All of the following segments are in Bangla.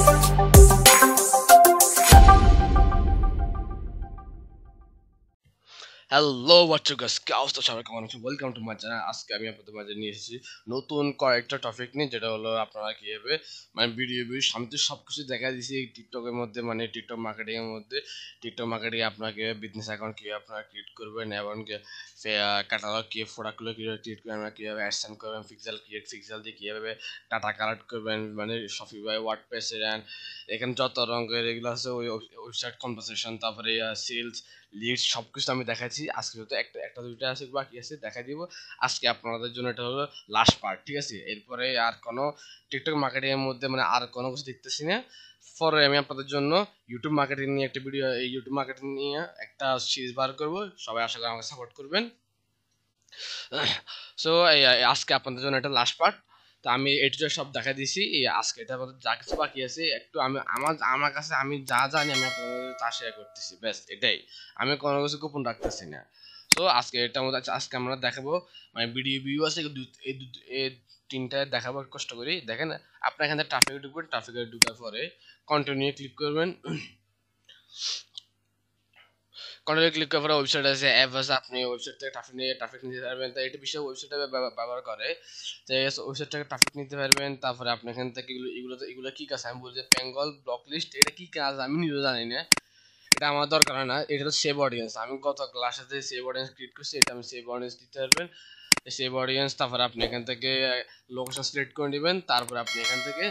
thank you হ্যালো বাচ্চা গাছ গাউস তো সবাই কেমন আছে ওয়েলকাম টু মাই চ্যানেল আজকে আমি আপনাদের মাঝে নিয়ে এসেছি নতুন কয়েকটা টপিক নিয়ে যেটা হলো আপনারা কীভাবে মানে ভিডিও ভিডিও আমি তো সব কিছু দেখা দিয়েছি এই টিকটকের মধ্যে মানে টিকটক মার্কেটিংয়ের মধ্যে টিকটক মার্কেটিংয়ে আপনারা কীভাবে বিজনেস অ্যাকাউন্ট কীভাবে আপনারা ক্রিয়েট করবেন এবং ক্যাটালগ কী প্রোডাক্টগুলো কীভাবে ক্রিয়েট করবেন আপনারা কীভাবে অ্যাডসেন্ড করবেন ফিক্সাল ক্রিয়েট ফিক্সাল দিয়ে কীভাবে টাটা কালেক্ট করবেন মানে শপিফাই ওয়ার্ড পেসের অ্যান্ড এখানে যত রঙের এগুলো আছে ওই ওয়েবসাইট কম্পোসেশন তারপরে সেলস লিডস সব কিছু আমি দেখাচ্ছি আজকে যত একটা একটা দুইটা আছে বাকি আছে দেখাই দিব আজকে আপনাদের জন্য এটা হলো লাস্ট পার্ট ঠিক আছে এরপরে আর কোনো টিকটক মার্কেটিংয়ের মধ্যে মানে আর কোনো কিছু দেখতেছি না পরে আমি আপনাদের জন্য ইউটিউব মার্কেটিং নিয়ে একটা ভিডিও এই ইউটিউব মার্কেটিং নিয়ে একটা সিরিজ বার করব সবাই আশা করি আমাকে সাপোর্ট করবেন সো আজকে আপনাদের জন্য এটা লাস্ট পার্ট তো আমি এডিটর সব দেখা দিয়েছি আজকে এটা যা কিছু বাকি আছে একটু আমি আমার আমার কাছে আমি যা জানি আমি আপনাদের তা শেয়ার করতেছি ব্যাস এটাই আমি কোনো কিছু গোপন রাখতেছি না তো আজকে এটা মধ্যে আচ্ছা, আজকে আমরা দেখাবো মানে ভিডিও ভিউ আছে এই এ তিনটা দেখাবো কষ্ট করি দেখেন আপনার এখানে থেকে ট্রাফিকে ঢুকবেন ট্রাফিকে ঢুকার পরে কন্টিনিউ ক্লিক করবেন কন্ট্রোলে ক্লিক করার পরে ওয়েবসাইট আছে অ্যাপ আছে আপনি ওয়েবসাইট থেকে ট্রাফিক নিয়ে ট্রাফিক নিতে পারবেন তো এটা বিশেষ ওয়েবসাইটে ব্যবহার করে তো ওয়েবসাইট থেকে ট্রাফিক নিতে পারবেন তারপরে আপনি এখান থেকে এগুলো এগুলো এগুলো কী কাজ আমি বলছি বেঙ্গল ব্লক লিস্ট এটা কী কাজ আমি নিজেও জানি না এটা আমার দরকার না এটা তো সেভ অডিয়েন্স আমি কত ক্লাস আছে সেভ অডিয়েন্স ক্রিয়েট করছি এটা আমি সেভ অডিয়েন্স দিতে পারবেন সেভ অডিয়েন্স তারপরে আপনি এখান থেকে লোকেশন সিলেক্ট করে নেবেন তারপরে আপনি এখান থেকে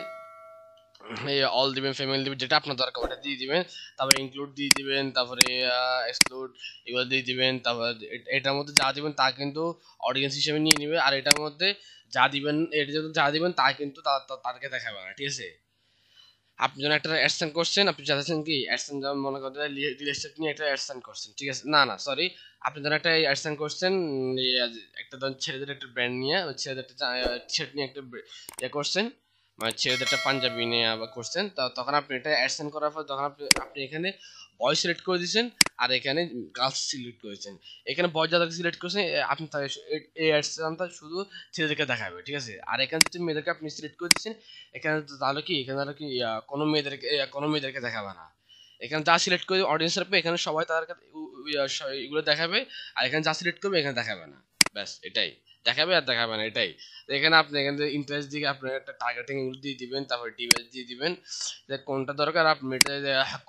অল দিবেন ফ্যামিলি দিবেন যেটা আপনার দরকার ওটা দিয়ে দিবেন তারপরে ইনক্লুড দিয়ে দিবেন তারপরে এক্সক্লুড এগুলো দিয়ে দিবেন তারপর এটার মধ্যে যা দিবেন তা কিন্তু অডিয়েন্স হিসেবে নিয়ে নেবে আর এটার মধ্যে যা দিবেন এটা যদি যা দিবেন তা কিন্তু তাকে দেখাবে না ঠিক আছে আপনি যেন একটা অ্যাডসেন্ট করছেন আপনি চাচ্ছেন কি অ্যাডসেন যেমন মনে করতে রিয়েল এস্টেট নিয়ে একটা অ্যাডসেন্ট করছেন ঠিক আছে না না সরি আপনি যেন একটা অ্যাডসেন্ট করছেন ইয়ে, একটা ধরুন ছেলেদের একটা ব্র্যান্ড নিয়ে ছেলেদের একটা শার্ট নিয়ে একটা ইয়ে করছেন মানে পাঞ্জাবি নিয়ে আবার করছেন তা তখন আপনি এটা অ্যাডসেন্ড করার পর তখন আপনি আপনি এখানে বয় সিলেক্ট করে দিয়েছেন আর এখানে গার্লস সিলেক্ট করেছেন এখানে যাদেরকে সিলেক্ট করেছেন আপনি এই অ্যাডসটা শুধু ছেলেদেরকে দেখাবে ঠিক আছে আর এখানে যদি মেয়েদেরকে আপনি সিলেক্ট করে দিয়েছেন এখানে তাহলে কি এখানে তাহলে কি কোনো মেয়েদেরকে কোনো মেয়েদেরকে দেখাবে না এখানে যা সিলেক্ট করে অডিয়েন্স রাখবে এখানে সবাই তাদের এগুলো দেখাবে আর এখানে যা সিলেক্ট করবে এখানে দেখাবে না ব্যাস এটাই দেখাবে আর দেখাবে না এটাই এখানে আপনি এখান থেকে ইন্টারেস্ট দিকে আপনার একটা টার্গেটিং দিয়ে দিবেন তারপর ডিভাইস দিয়ে দিবেন যে কোনটা দরকার আপনি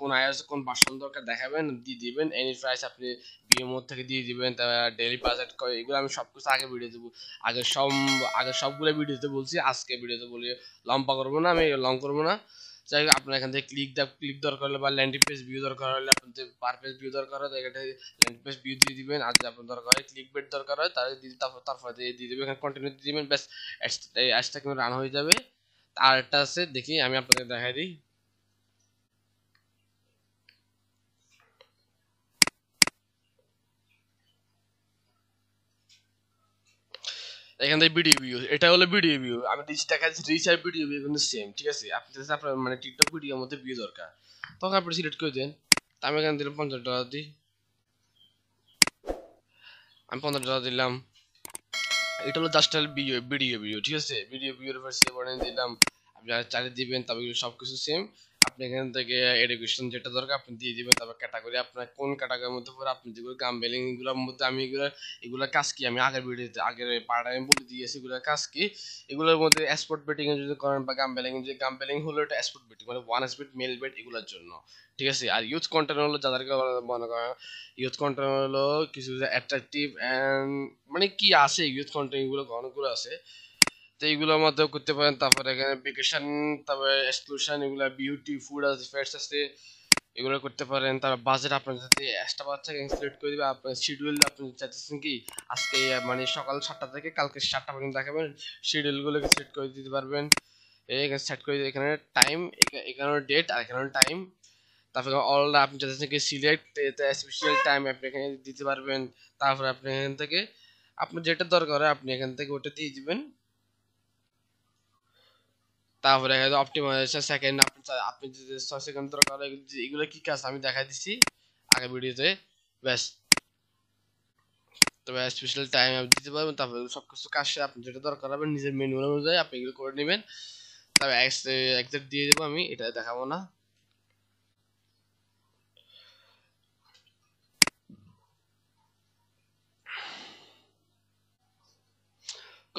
কোন আয়াস কোন বাসন দরকার দেখাবেন দিয়ে দিবেন এনি প্রাইস আপনি বিএমও থেকে দিয়ে দিবেন তারপর ডেলি বাজেট এগুলো আমি সব কিছু আগে দেবো আগে সব আগে সবগুলো ভিডিওতে বলছি আজকে ভিডিওতে বলি লম্বা করবো না আমি লং করবো না যাই হোক আপনার এখান থেকে ক্লিক ক্লিক দরকার হলে বা ল্যান্ডিং পেজ ভিউ দরকার হলে আপনাদের পার পেজ ভিউ দরকার হয় এখানে ল্যান্ডিং পেজ ভিউ দিয়ে দিবেন আর যদি আপনার দরকার হয় ক্লিক বেট দরকার হয় তাহলে দিয়ে তারপর তারপর দিয়ে দিয়ে দেবেন এখানে কন্টিনিউ দিয়ে দিবেন ব্যাস অ্যাডসটা কিন্তু রান হয়ে যাবে আর একটা আছে দেখি আমি আপনাদের দেখাই দিই এখান থেকে ভিডিও ভিউ এটা হলো ভিডিও ভিউ আমি রিচ দেখাচ্ছি রিচ আর ভিডিও ভিউ কিন্তু সেম ঠিক আছে আপনি আপনার মানে টিকটক ভিডিওর মধ্যে ভিউ দরকার তখন আপনি সিলেক্ট করে দেন আমি এখান থেকে পঞ্চাশ ডলার দিই আমি পঞ্চাশ ডলার দিলাম এটা হলো জাস্ট ভিডিও ভিডিও ভিডিও ঠিক আছে ভিডিও ভিউর উপর সেভ দিলাম আপনি আপনারা চালিয়ে দিবেন তবে সব কিছু সেম আপনি এখান থেকে এডুকেশন যেটা দরকার আপনি দিয়ে দিবেন তারপর ক্যাটাগরি আপনার কোন ক্যাটাগরির মধ্যে পড়ে আপনি যেগুলো গাম্বেলিং এগুলোর মধ্যে আমি এগুলো এগুলো কাজ কি আমি আগের ভিডিওতে আগের পার্ট আমি বলে দিয়েছি এগুলো কাজ কি এগুলোর মধ্যে এসপোর্ট বেটিং যদি করেন বা গাম্বেলিং যে গাম্বেলিং হলো এটা এক্সপোর্ট বেটিং মানে ওয়ান স্পিড মেল বেট এগুলোর জন্য ঠিক আছে আর ইউথ কন্টেন্ট হলো যাদেরকে মনে করেন ইউথ কন্টেন্ট হলো কিছু অ্যাট্রাকটিভ অ্যান্ড মানে কি আছে ইউথ কন্টেন্ট এগুলো অনেকগুলো আছে তো এইগুলোর মধ্যেও করতে পারেন তারপর এখানে ভেকেশন তারপরে এক্সক্লুশন এগুলো বিউটি ফুড আছে ফ্যাটস আছে এগুলো করতে পারেন তার বাজেট আপনার যাতে এক্সট্রা বাচ্চাকে সিলেক্ট করে দেবে আপনার শিডিউল আপনি চাইতেছেন কি আজকে মানে সকাল সাতটা থেকে কালকে সাতটা পর্যন্ত দেখাবেন শিডিউলগুলোকে সেট করে দিতে পারবেন এখানে সেট করে এখানে টাইম এখানে ডেট আর এখানে টাইম তারপরে অল আপনি চাইতেছেন কি সিলেক্ট স্পেশাল টাইম আপনি এখানে দিতে পারবেন তারপরে আপনি এখান থেকে আপনার যেটা দরকার হয় আপনি এখান থেকে ওটা দিয়ে দিবেন তারপরে অপটিমাইজেশন সেকেন্ড আপনি আপনি যে ছয় সেকেন্ড দরকার এগুলো কি কাজ আমি দেখাই দিছি আগের ভিডিওতে ব্যাস তবে স্পেশাল টাইম আপনি দিতে পারবেন তারপরে সব কিছু কাজ আপনি যেটা দরকার হবে নিজের মেনু অনুযায়ী আপনি এগুলো করে নেবেন তবে এক্সাক্ট দিয়ে দেবো আমি এটা দেখাবো না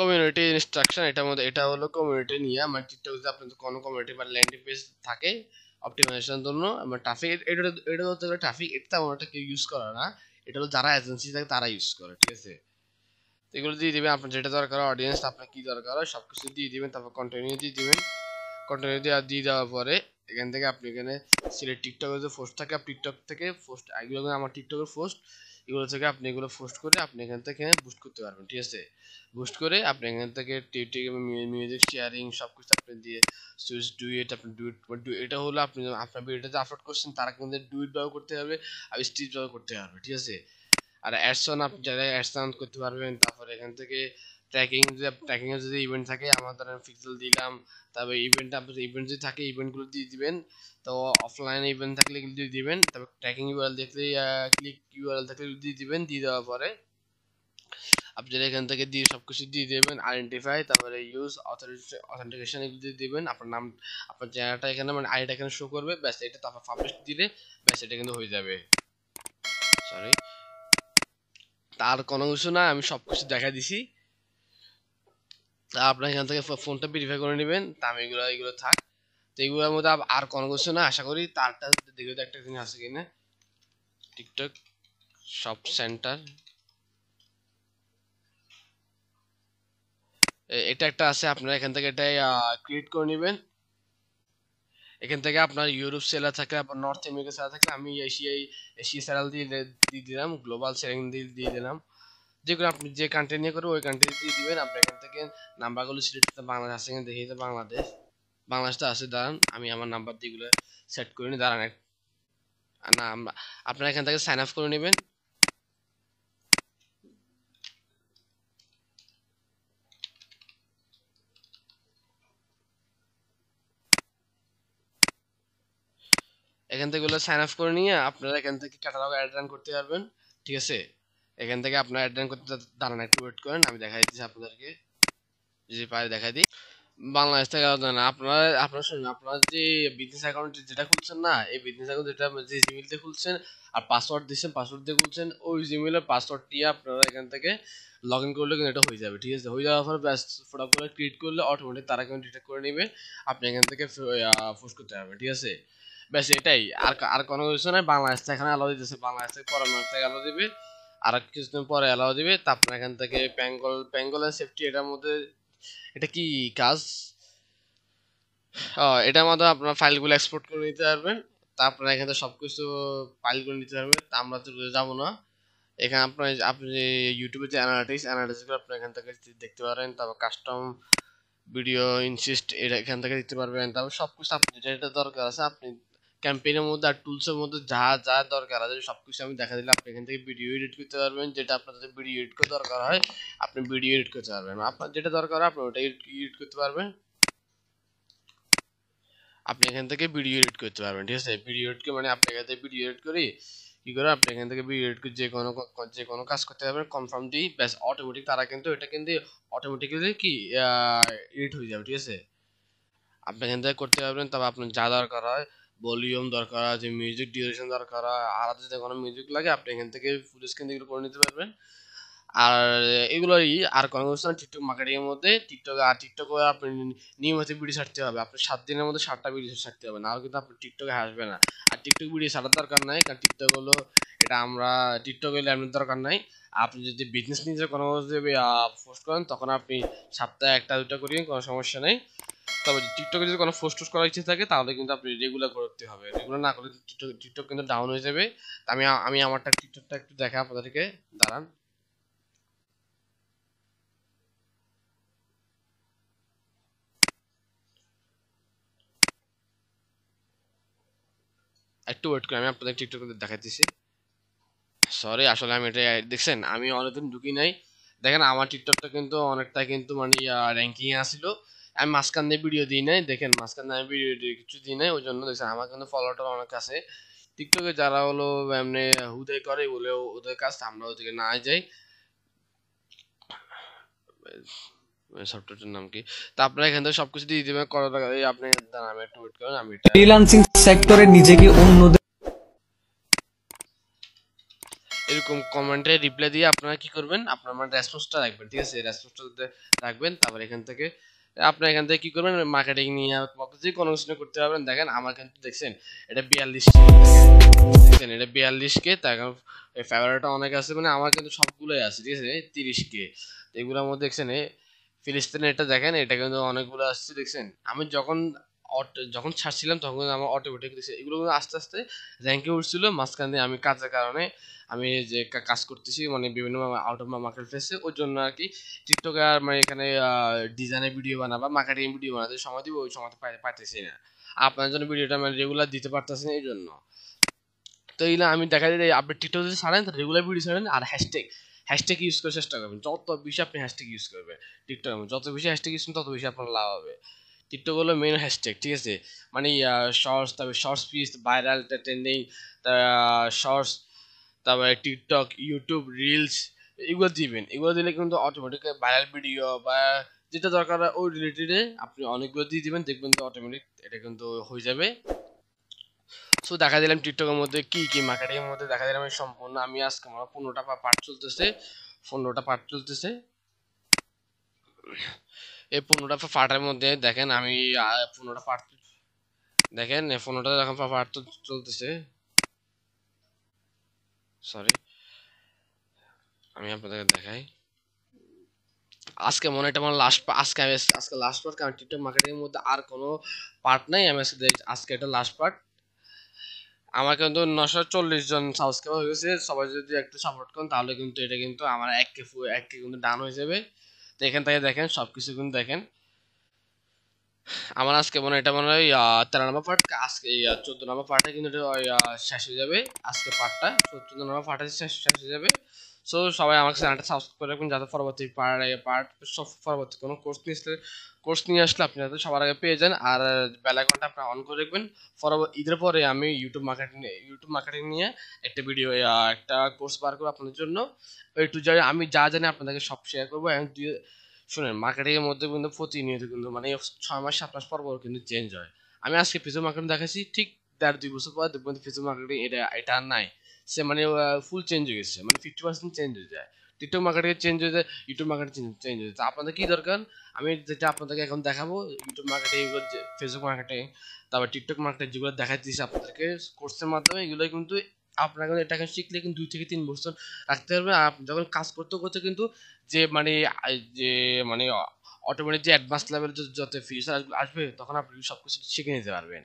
কমিউনিটি ইনস্ট্রাকশন এটার মধ্যে এটা হলো কমিউনিটি নিয়ে আমার টিকটক যে আপনাদের কোনো কমিউনিটি বা ল্যান্ডিং পেজ থাকে অপটিমাইজেশন জন্য আমার ট্রাফিক এটা এটা হচ্ছে ট্রাফিক এটা তেমন একটা কেউ ইউজ করে না এটা হলো যারা এজেন্সি থাকে তারা ইউজ করে ঠিক আছে এগুলো দিয়ে দেবেন আপনার যেটা দরকার অডিয়েন্স আপনার কী দরকার হয় সব কিছু দিয়ে দেবেন তারপর কন্টিনিউ দিয়ে দেবেন কন্টিনিউ দিয়ে দিয়ে দেওয়ার পরে এখান থেকে আপনি এখানে সিলেক্ট টিকটকের যে পোস্ট থাকে টিকটক থেকে পোস্ট এগুলো আমার টিকটকের পোস্ট এগুলো থেকে আপনি এগুলো পোস্ট করে আপনি এখান থেকে বুস্ট করতে পারবেন ঠিক আছে বুস্ট করে আপনি এখান থেকে মিউজিক শেয়ারিং সব কিছু আপনি দিয়ে সুইচ ডুয়েট আপনি ডুয়েট এটা হলো আপনি আপনার ভিডিওটাতে আপলোড করছেন তারা কিন্তু ডুয়েট ব্যবহার করতে হবে আর স্টিচ ব্যবহার করতে পারবে ঠিক আছে আর অ্যাডসন আপনি যারা অ্যাডসন করতে পারবেন তারপরে এখান থেকে ট্র্যাকিং যে ট্র্যাকিং এর যদি ইভেন্ট থাকে আমার ধরেন পিক্সেল দিলাম তবে ইভেন্ট আপনার ইভেন্ট যদি থাকে ইভেন্টগুলো দিয়ে দিবেন তো অফলাইনে ইভেন্ট থাকলে দিয়ে দিবেন তবে ট্র্যাকিং ইউআরএল দেখলে ক্লিক ইউআরএল থাকলে দিয়ে দিবেন দিয়ে দেওয়ার পরে আপনারা এখান থেকে দিয়ে সব কিছু দিয়ে দেবেন আইডেন্টিফাই তারপরে ইউজ অথেন্টিকেশন এগুলো দিয়ে দেবেন আপনার নাম আপনার চেহারাটা এখানে মানে আইডিটা এখানে শো করবে ব্যাস এটা তারপর পাবলিশ দিলে ব্যাস এটা কিন্তু হয়ে যাবে সরি তার কোনো কিছু না আমি সব কিছু দেখা দিছি আপনার এখান থেকে ফোনটা ভেরিফাই করে নেবেন তা এগুলো এগুলো থাক তো এগুলোর মধ্যে আর কোনো কিছু না আশা করি তারটা দেখে একটা জিনিস আছে কিনা টিকটক শপ সেন্টার এটা একটা আছে আপনারা এখান থেকে এটা ক্রিয়েট করে নেবেন এখান থেকে আপনার ইউরোপ সেলার থাকলে আপনার নর্থ আমেরিকা সেলার থাকলে আমি এশিয়ায় এশিয়া সেলার দিয়ে দিয়ে দিলাম গ্লোবাল সেলিং দিয়ে দিয়ে দিলাম যেগুলো আপনি যে কান্ট্রি নিয়ে করবেন ওই কান্ট্রি দিয়ে দিবেন আপনি এখান থেকে নাম্বারগুলো সিলেক্ট করতে বাংলাদেশ আছে এখানে দেখি বাংলাদেশ বাংলাদেশটা আছে দাঁড়ান আমি আমার নাম্বার দিয়েগুলো সেট করে নিই দাঁড়ান না আপনারা এখান থেকে সাইন আপ করে নেবেন এখান থেকে সাইন আপ করে নিয়ে আপনারা এখান থেকে ক্যাটালগ অ্যাড রান করতে পারবেন ঠিক আছে এখান থেকে আপনারা অ্যাটেন্ড করতে দাঁড়ান একটু ওয়েট করেন আমি দেখাই দিচ্ছি আপনাদেরকে যদি পারে দেখাই দিই বাংলাদেশ থেকে আলাদা না আপনারা আপনারা শুনুন আপনারা যে বিজনেস অ্যাকাউন্ট যেটা খুলছেন না এই বিজনেস অ্যাকাউন্ট যেটা যে জিমেলতে খুলছেন আর পাসওয়ার্ড দিচ্ছেন পাসওয়ার্ড দিয়ে খুলছেন ওই জিমেলের পাসওয়ার্ডটি আপনারা এখান থেকে লগ ইন করলে কিন্তু এটা হয়ে যাবে ঠিক আছে হয়ে যাওয়ার পর ব্যাস ফটো করে ক্রিয়েট করলে অটোমেটিক তারা কিন্তু ডিটেক্ট করে নেবে আপনি এখান থেকে পোস্ট করতে পারবেন ঠিক আছে ব্যাস এটাই আর আর কোনো কিছু নয় বাংলাদেশ থেকে এখানে আলো দিতেছে বাংলাদেশ থেকে পরামর্শ থেকে আলো দেবে আর কিছুদিন পরে অ্যালাউ দিবে তারপর এখান থেকে বেঙ্গল বেঙ্গলের সেফটি এটার মধ্যে এটা কি কাজ এটার মধ্যে আপনার ফাইলগুলো এক্সপোর্ট করে নিতে পারবেন তারপরে এখান থেকে সব কিছু ফাইল করে নিতে পারবেন তা আমরা তো যাবো না এখানে আপনার আপনি ইউটিউবে যে অ্যানালাইটিক্স অ্যানালাইটিক্সগুলো আপনি এখান থেকে দেখতে পারেন তারপর কাস্টম ভিডিও ইনসিস্ট এটা এখান থেকে দেখতে পারবেন তারপর সব কিছু আপনি যেটা দরকার আছে আপনি ক্যাম্পেইনের মধ্যে আর টুলসের মধ্যে যা যা দরকার আছে সব কিছু আমি দেখা দিলে আপনি এখান থেকে ভিডিও এডিট করতে পারবেন যেটা আপনার ভিডিও এডিট করতে দরকার হয় আপনি ভিডিও এডিট করতে পারবেন আপনার যেটা দরকার হয় আপনি ওটা এডিট করতে পারবেন আপনি এখান থেকে ভিডিও এডিট করতে পারবেন ঠিক আছে ভিডিও এডিট মানে আপনি এখান থেকে ভিডিও এডিট করি কি করে আপনি এখান থেকে ভিডিও এডিট করে যে কোনো যে কোনো কাজ করতে পারবেন কনফার্ম দিই ব্যাস অটোমেটিক তারা কিন্তু এটা কিন্তু অটোমেটিক্যালি কি এডিট হয়ে যাবে ঠিক আছে আপনি এখান থেকে করতে পারবেন তবে আপনার যা দরকার হয় ভলিউম দরকার আছে মিউজিক ডিউরেশন দরকার আর যদি কোনো মিউজিক লাগে আপনি এখান থেকে ফুল স্ক্রিন এগুলো করে নিতে পারবেন আর এগুলোই আর কোনো না টিকটক মার্কেটিংয়ের মধ্যে টিকটক আর টিকটক আপনি নিয়মিত ভিডিও ছাড়তে হবে আপনার সাত দিনের মধ্যে সাতটা ভিডিও ছাড়তে হবে আর কিন্তু আপনি টিকটকে আসবে না আর টিকটক ভিডিও ছাড়ার দরকার নাই কারণ টিকটক হলো এটা আমরা টিকটক এলে আপনার দরকার নাই আপনি যদি বিজনেস নিয়ে কোনো পোস্ট করেন তখন আপনি সপ্তাহে একটা দুটা করিয়ে কোনো সমস্যা নেই তবে টিকটকে যদি কোনো ফোস্ট করার ইচ্ছে থাকে তাহলে কিন্তু আপনি রেগুলার করতে হবে রেগুলার না করলে টিকটক টিকটক কিন্তু ডাউন হয়ে যাবে আমি আমি আমারটা টিকটকটা একটু দেখা আপনাদেরকে দাঁড়ান একটু ওয়েট করে আমি আপনাদের টিকটক দেখাইতেছি সরি আসলে আমি এটা দেখছেন আমি অনেকদিন ঢুকি নাই দেখেন আমার টিকটকটা কিন্তু অনেকটা কিন্তু মানে র্যাঙ্কিং আসলো আমি মাঝখান দিয়ে ভিডিও দিই নাই দেখেন মাঝখান দিয়ে আমি ভিডিও কিছু দিই নাই ওই জন্য দেখছেন আমার কিন্তু ফলোটা অনেক আছে টিকটকে যারা হলো এমনি হুদে করে বলে ওদের কাছ আমরা ওদিকে না যাই সফটওয়্যারটার নাম কি তা আপনারা এখান থেকে সবকিছু দিয়ে টাকা আপনি দাঁড়ান একটু ওয়েট করেন আমি সেক্টরে নিজেকে অন্যদের এরকম কমেন্টে রিপ্লাই দিয়ে আপনারা কি করবেন আপনার মানে রেসপন্সটা রাখবেন ঠিক আছে রেসপন্সটা রাখবেন তারপর এখান থেকে আপনি এখান থেকে কি করবেন মার্কেটিং নিয়ে যে কোনো কিছু করতে পারবেন দেখেন আমার কিন্তু দেখছেন এটা বিয়াল্লিশ দেখছেন এটা বিয়াল্লিশ কে তার ফেভারিটটা অনেক আছে মানে আমার কিন্তু সবগুলোই আছে ঠিক আছে তিরিশ কে এগুলোর মধ্যে দেখছেন ফিলিস্তিনের এটা দেখেন এটা কিন্তু অনেকগুলো আসছে দেখছেন আমি যখন যখন ছাড়ছিলাম তখন আমার অটোমেটিক দিচ্ছে এগুলো আস্তে আস্তে র্যাঙ্কে উঠছিল মাঝখান দিয়ে আমি কাজের কারণে আমি যে কাজ করতেছি মানে বিভিন্ন আউট অফ মার্কেট ফেসে ওই জন্য আর কি টিকটকে আর মানে এখানে ডিজাইনের ভিডিও বানাবা মার্কেটিং ভিডিও বানাতে সময় দিব ওই সময় পাইতেছি না আপনার জন্য ভিডিওটা আমি রেগুলার দিতে পারতেছি না এই জন্য তো এইগুলো আমি দেখা যায় আপনি টিকটক যদি ছাড়েন রেগুলার ভিডিও ছাড়েন আর হ্যাশট্যাগ হ্যাশট্যাগ ইউজ করার চেষ্টা করবেন যত বেশি আপনি হ্যাশট্যাগ ইউজ করবেন টিকটক যত বেশি হ্যাশট্যাগ ইউজ করবেন তত বেশি আপনার লাভ হবে টিকটক হলো মেন হ্যাশট্যাগ ঠিক আছে মানে শর্টস তারপরে shorts piece viral trending shorts তারপরে টিকটক ইউটিউব রিলস এগুলো দিবেন এগুলো দিলে কিন্তু অটোমেটিক ভাইরাল ভিডিও বা যেটা দরকার ওই রিলেটেডে আপনি অনেকগুলো দিয়ে দিবেন দেখবেন তো অটোমেটিক এটা কিন্তু হয়ে যাবে সো দেখা দিলাম টিকটকের মধ্যে কি কি মার্কেটিংয়ের মধ্যে দেখা দিলাম সম্পূর্ণ আমি আজকে আমার পনেরোটা পার্ট চলতেছে পনেরোটা পার্ট চলতেছে এই পনেরোটা পার্টের মধ্যে দেখেন আমি পনেরোটা পার্ট দেখেন পনেরোটা দেখেন পার্ট তো চলতেছে সরি আমি আপনাদেরকে দেখাই আজকে মনে এটা আমার লাস্ট আজকে আমি আজকে লাস্ট পার্ট কারণ টিকটক মার্কেটিংয়ের মধ্যে আর কোনো পার্ট নাই আমি আজকে দেখ আজকে এটা লাস্ট পার্ট আমার কিন্তু নশো চল্লিশ জন সাবস্ক্রাইবার হয়েছে সবাই যদি একটু সাপোর্ট করেন তাহলে কিন্তু এটা কিন্তু আমার এক কে এক কে কিন্তু ডান হয়ে যাবে এখান থেকে দেখেন সব কিছু কিন্তু দেখেন আমার আজকে মনে এটা মনে হয় তেরো নম্বর পার্ট আজকে চোদ্দ নম্বর পার্টে কিন্তু শেষ হয়ে যাবে আজকে পার্টটা চোদ্দ নম্বর পার্টে শেষ হয়ে যাবে সো সবাই আমাকে চ্যানেলটা সাবস্ক্রাইব করে রাখবেন যাতে পরবর্তী পার্ট পার্ট সব পরবর্তী কোনো কোর্স নিয়ে আসলে কোর্স নিয়ে আসলে আপনি যাতে সবার আগে পেয়ে যান আর বেলা ঘন্টা আপনার অন করে রাখবেন পরবর্তী ঈদের পরে আমি ইউটিউব মার্কেটিং ইউটিউব মার্কেটিং নিয়ে একটা ভিডিও একটা কোর্স বার করবো আপনাদের জন্য একটু যাই আমি যা জানি আপনাদেরকে সব শেয়ার করবো এবং শুনেন মার্কেটিংয়ের মধ্যে কিন্তু প্রতিনিয়ত কিন্তু মানে ছয় মাস সাত মাস পর পর কিন্তু চেঞ্জ হয় আমি আজকে ফেসবুক মার্কেটিং দেখাচ্ছি ঠিক দেড় দুই বছর পর দেখবেন ফেসবুক মার্কেটিং এটা এটা নাই সে মানে ফুল চেঞ্জ হয়ে গেছে মানে ফিফটি পার্সেন্ট চেঞ্জ হয়ে যায় টিকটক মার্কেটকে চেঞ্জ হয়ে যায় ইউটিউব মার্কেট চেঞ্জ হয়ে যায় আপনাদের কী দরকার আমি যেটা আপনাদেরকে এখন দেখাবো ইউটিউব মার্কেটে ফেসবুক মার্কেটে তারপর টিকটক মার্কেটে যেগুলো দেখাচ্ছি আপনাদেরকে কোর্সের মাধ্যমে এগুলো কিন্তু আপনাকে কিন্তু এটা শিখলে কিন্তু দুই থেকে তিন বছর রাখতে পারবে আর যখন কাজ করতে করতে কিন্তু যে মানে যে মানে অটোমেটিক যে অ্যাডভান্স লেভেল যত ফিচার আসবে তখন আপনি সব কিছু শিখে নিতে পারবেন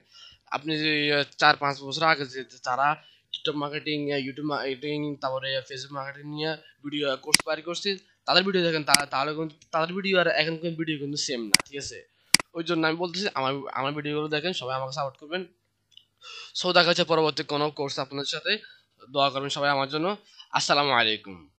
আপনি যে চার পাঁচ বছর আগে যে তারা টিকটক মার্কেটিং ইউটিউব মার্কেটিং তারপরে ফেসবুক মার্কেটিং নিয়ে ভিডিও কোর্স পারি করছি তাদের ভিডিও দেখেন তাহলে কিন্তু তাদের ভিডিও আর এখন কিন্তু ভিডিও কিন্তু সেম না ঠিক আছে ওই জন্য আমি বলতেছি আমার আমার ভিডিওগুলো দেখেন সবাই আমাকে সাপোর্ট করবেন সো দেখা হচ্ছে পরবর্তী কোনো কোর্স আপনাদের সাথে দোয়া করবেন সবাই আমার জন্য আসসালামু আলাইকুম